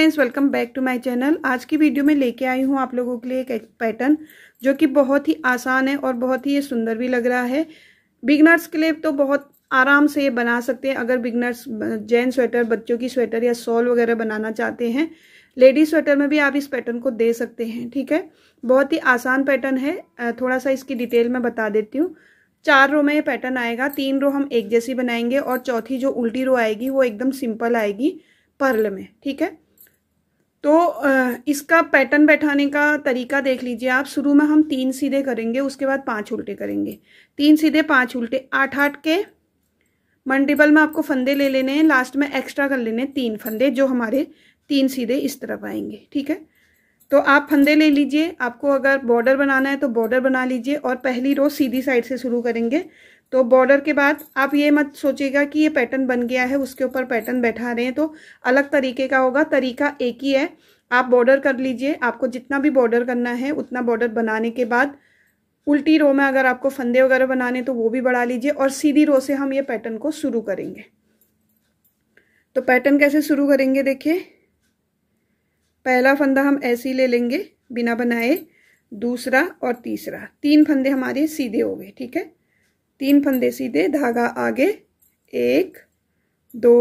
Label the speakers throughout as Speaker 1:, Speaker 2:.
Speaker 1: friends welcome back to my channel आज की video में लेके आई हूँ आप लोगों के लिए एक पैटर्न जो कि बहुत ही आसान है और बहुत ही ये सुंदर भी लग रहा है बिगनर्स के लिए तो बहुत आराम से ये बना सकते हैं अगर बिगनर्स जैन स्वेटर बच्चों की स्वेटर या सॉल वगैरह बनाना चाहते हैं लेडीज स्वेटर में भी आप इस पैटर्न को दे सकते हैं ठीक है बहुत ही आसान पैटर्न है थोड़ा सा इसकी डिटेल में बता देती हूँ चार रो में ये पैटर्न आएगा तीन रो हम एक जैसी बनाएंगे और चौथी जो उल्टी रो आएगी वो एकदम सिंपल आएगी पर्ल में ठीक है तो इसका पैटर्न बैठाने का तरीका देख लीजिए आप शुरू में हम तीन सीधे करेंगे उसके बाद पांच उल्टे करेंगे तीन सीधे पांच उल्टे आठ आठ के मल्टीपल में आपको फंदे ले लेने हैं लास्ट में एक्स्ट्रा कर लेने तीन फंदे जो हमारे तीन सीधे इस तरफ आएंगे ठीक है तो आप फंदे ले लीजिए आपको अगर बॉर्डर बनाना है तो बॉर्डर बना लीजिए और पहली रो सीधी साइड से शुरू करेंगे तो बॉर्डर के बाद आप ये मत सोचिएगा कि ये पैटर्न बन गया है उसके ऊपर पैटर्न बैठा रहे हैं तो अलग तरीके का होगा तरीका एक ही है आप बॉर्डर कर लीजिए आपको जितना भी बॉर्डर करना है उतना बॉर्डर बनाने के बाद उल्टी रो में अगर आपको फंदे वगैरह बनाने तो वो भी बढ़ा लीजिए और सीधी रो से हम ये पैटर्न को शुरू करेंगे तो पैटर्न कैसे शुरू करेंगे देखिए पहला फंदा हम ऐसे ही ले लेंगे बिना बनाए दूसरा और तीसरा तीन फंदे हमारे सीधे हो गए ठीक है तीन फंदे सीधे धागा आगे एक दो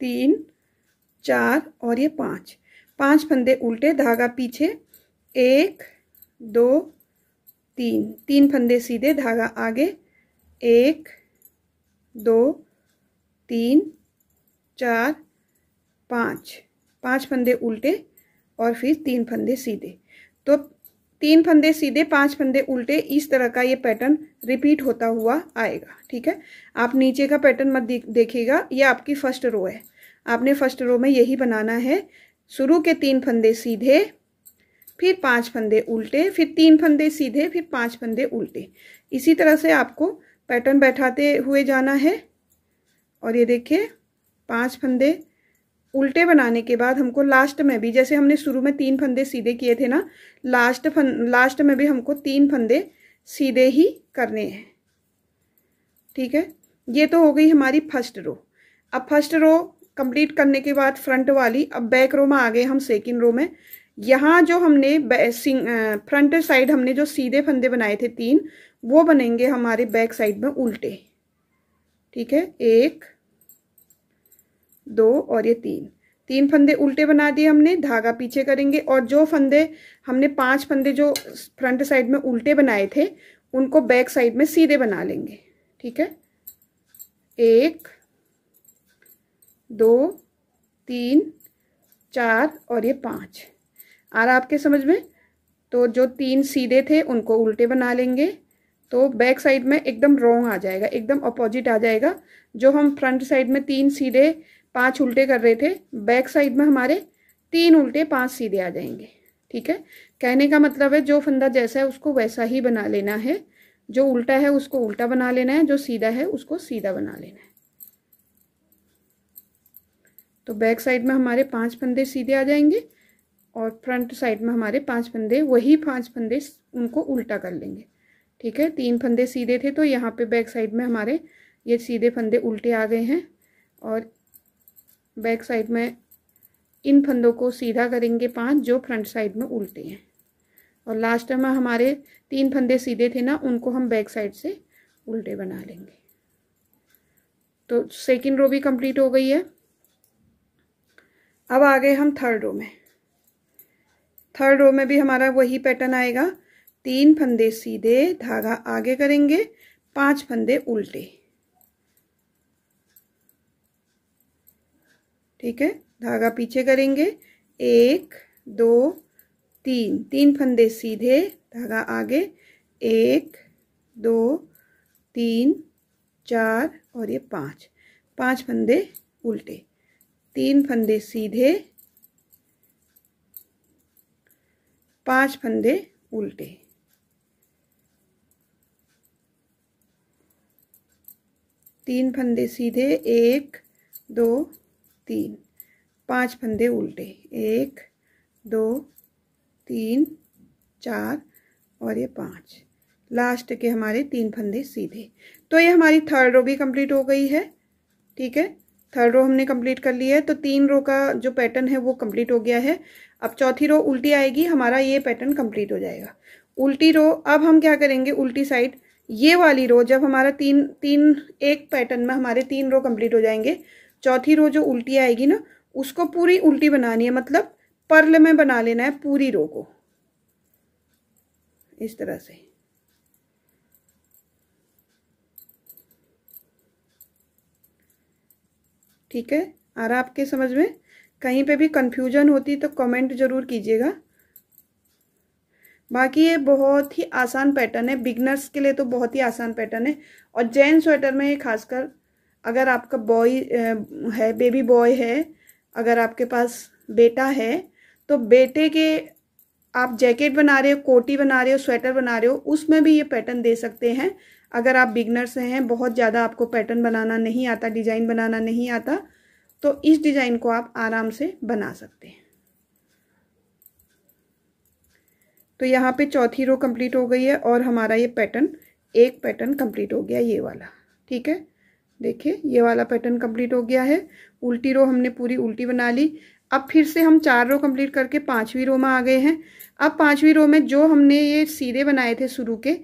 Speaker 1: तीन चार और ये पाँच पांच फंदे उल्टे धागा पीछे एक दो तीन तीन फंदे सीधे धागा आगे एक दो तीन चार पाँच पांच फंदे उल्टे और फिर तीन फंदे सीधे तो तीन फंदे सीधे पांच फंदे उल्टे इस तरह का ये पैटर्न रिपीट होता हुआ आएगा ठीक है आप नीचे का पैटर्न मत देखिएगा ये आपकी फर्स्ट रो है आपने फर्स्ट रो में यही बनाना है शुरू के तीन फंदे सीधे फिर पांच फंदे उल्टे फिर तीन फंदे सीधे फिर पांच फंदे उल्टे इसी तरह से आपको पैटर्न बैठाते हुए जाना है और ये देखिए पांच फंदे उल्टे बनाने के बाद हमको लास्ट में भी जैसे हमने शुरू में तीन फंदे सीधे किए थे ना लास्ट फन लास्ट में भी हमको तीन फंदे सीधे ही करने हैं ठीक है ये तो हो गई हमारी फर्स्ट रो अब फर्स्ट रो कंप्लीट करने के बाद फ्रंट वाली अब बैक रो में आ गए हम सेकेंड रो में यहाँ जो हमने फ्रंट साइड हमने जो सीधे फंदे बनाए थे तीन वो बनेंगे हमारे बैक साइड में उल्टे ठीक है एक दो और ये तीन तीन फंदे उल्टे बना दिए हमने धागा पीछे करेंगे और जो फंदे हमने पांच फंदे जो फ्रंट साइड में उल्टे बनाए थे उनको बैक साइड में सीधे बना लेंगे ठीक है एक दो तीन चार और ये पांच आ रहा आपके समझ में तो जो तीन सीधे थे उनको उल्टे बना लेंगे तो बैक साइड में एकदम रोंग आ जाएगा एकदम अपोजिट आ जाएगा जो हम फ्रंट साइड में तीन सीधे पांच उल्टे कर रहे थे बैक साइड में हमारे तीन उल्टे पांच सीधे आ जाएंगे ठीक है कहने का मतलब है जो फंदा जैसा है उसको वैसा ही बना लेना है जो उल्टा है उसको उल्टा बना लेना है जो सीधा है उसको सीधा बना लेना है तो बैक साइड में हमारे पांच फंदे सीधे आ जाएंगे और फ्रंट साइड में हमारे पांच फंदे वही पांच फंदे उनको उल्टा कर लेंगे ठीक है तीन फंदे सीधे थे तो यहाँ पे बैक साइड में हमारे ये सीधे फंदे उल्टे आ गए हैं और बैक साइड में इन फंदों को सीधा करेंगे पांच जो फ्रंट साइड में उल्टे हैं और लास्ट में हमारे तीन फंदे सीधे थे ना उनको हम बैक साइड से उल्टे बना लेंगे तो सेकेंड रो भी कंप्लीट हो गई है अब आ गए हम थर्ड रो में थर्ड रो में भी हमारा वही पैटर्न आएगा तीन फंदे सीधे धागा आगे करेंगे पांच फंदे उल्टे ठीक है धागा पीछे करेंगे एक दो तीन तीन फंदे सीधे धागा आगे एक दो तीन चार और ये पांच पांच फंदे उल्टे तीन फंदे सीधे पांच फंदे उल्टे तीन फंदे सीधे एक दो तीन पांच फंदे उल्टे एक दो तीन चार और ये पांच लास्ट के हमारे तीन फंदे सीधे तो ये हमारी थर्ड रो भी कंप्लीट हो गई है ठीक है थर्ड रो हमने कंप्लीट कर लिया है तो तीन रो का जो पैटर्न है वो कंप्लीट हो गया है अब चौथी रो उल्टी आएगी हमारा ये पैटर्न कंप्लीट हो जाएगा उल्टी रो अब हम क्या करेंगे उल्टी साइड ये वाली रो जब हमारा तीन तीन एक पैटर्न में हमारे तीन रो कंप्लीट हो जाएंगे चौथी रो जो उल्टी आएगी ना उसको पूरी उल्टी बनानी है मतलब पर्ल में बना लेना है पूरी रो को इस तरह से ठीक है आ रहा आपके समझ में कहीं पे भी कंफ्यूजन होती तो कमेंट जरूर कीजिएगा बाकी ये बहुत ही आसान पैटर्न है बिगनर्स के लिए तो बहुत ही आसान पैटर्न है और जैन स्वेटर में ये खासकर अगर आपका बॉय है बेबी बॉय है अगर आपके पास बेटा है तो बेटे के आप जैकेट बना रहे हो कोटी बना रहे हो स्वेटर बना रहे हो उसमें भी ये पैटर्न दे सकते हैं अगर आप बिगनर्स हैं बहुत ज़्यादा आपको पैटर्न बनाना नहीं आता डिज़ाइन बनाना नहीं आता तो इस डिज़ाइन को आप आराम से बना सकते हैं तो यहाँ पे चौथी रो कंप्लीट हो गई है और हमारा ये पैटर्न एक पैटर्न कंप्लीट हो गया ये वाला ठीक है देखिए ये वाला पैटर्न कंप्लीट हो गया है उल्टी रो हमने पूरी उल्टी बना ली अब फिर से हम चार रो कंप्लीट करके पांचवी रो में आ गए हैं अब पांचवी रो में जो हमने ये सीधे बनाए थे शुरू के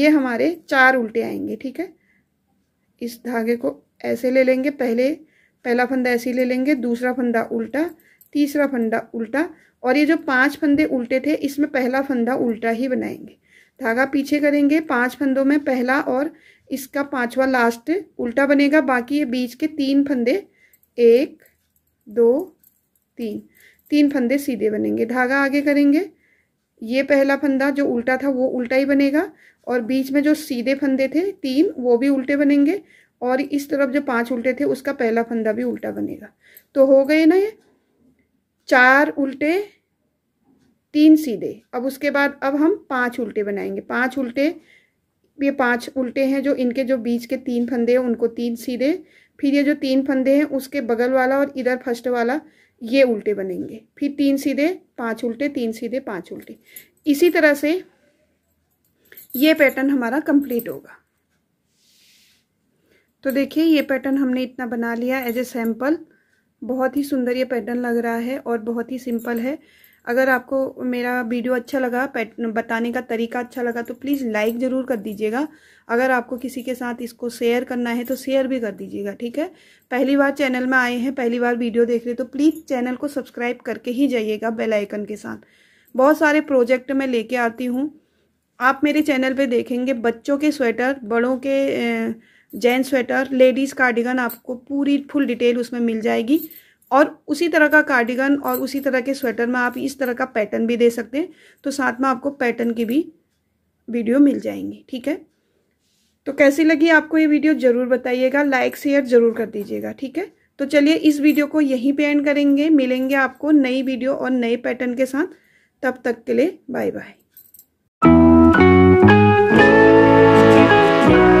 Speaker 1: ये हमारे चार उल्टे आएंगे ठीक है इस धागे को ऐसे ले लेंगे पहले पहला फंदा ऐसे ले लेंगे दूसरा फंदा उल्टा तीसरा फंदा उल्टा और ये जो पांच फंदे उल्टे थे इसमें पहला फंदा उल्टा ही बनाएंगे धागा पीछे करेंगे पांच फंदों में पहला और इसका पांचवा लास्ट उल्टा बनेगा बाकी ये बीच के तीन फंदे एक दो तीन तीन फंदे सीधे बनेंगे धागा आगे करेंगे ये पहला फंदा जो उल्टा था वो उल्टा ही बनेगा और बीच में जो सीधे फंदे थे तीन वो भी उल्टे बनेंगे और इस तरफ जो पांच उल्टे थे उसका पहला फंदा भी उल्टा बनेगा तो हो गए ना ये चार उल्टे तीन सीधे अब उसके बाद अब हम पांच उल्टे बनाएंगे पांच उल्टे ये पांच उल्टे हैं जो इनके जो बीच के तीन फंदे हैं उनको तीन सीधे फिर ये जो तीन फंदे हैं उसके बगल वाला और इधर फर्स्ट वाला ये उल्टे बनेंगे फिर तीन सीधे पांच उल्टे तीन सीधे पांच उल्टे इसी तरह से ये पैटर्न हमारा कंप्लीट होगा तो देखिए ये पैटर्न हमने इतना बना लिया एज ए सैम्पल बहुत ही सुंदर ये पैटर्न लग रहा है और बहुत ही सिंपल है अगर आपको मेरा वीडियो अच्छा लगा बताने का तरीका अच्छा लगा तो प्लीज़ लाइक ज़रूर कर दीजिएगा अगर आपको किसी के साथ इसको शेयर करना है तो शेयर भी कर दीजिएगा ठीक है पहली बार चैनल में आए हैं पहली बार वीडियो देख रहे तो प्लीज़ चैनल को सब्सक्राइब करके ही जाइएगा बेलाइकन के साथ बहुत सारे प्रोजेक्ट मैं लेके आती हूँ आप मेरे चैनल पर देखेंगे बच्चों के स्वेटर बड़ों के जेंट्स स्वेटर लेडीज़ कार्डिगन आपको पूरी फुल डिटेल उसमें मिल जाएगी और उसी तरह का कार्डिगन और उसी तरह के स्वेटर में आप इस तरह का पैटर्न भी दे सकते हैं तो साथ में आपको पैटर्न की भी वीडियो मिल जाएंगी ठीक है तो कैसी लगी आपको ये वीडियो ज़रूर बताइएगा लाइक शेयर ज़रूर कर दीजिएगा ठीक है तो चलिए इस वीडियो को यहीं पे एंड करेंगे मिलेंगे आपको नई वीडियो और नए पैटर्न के साथ तब तक के लिए बाय बाय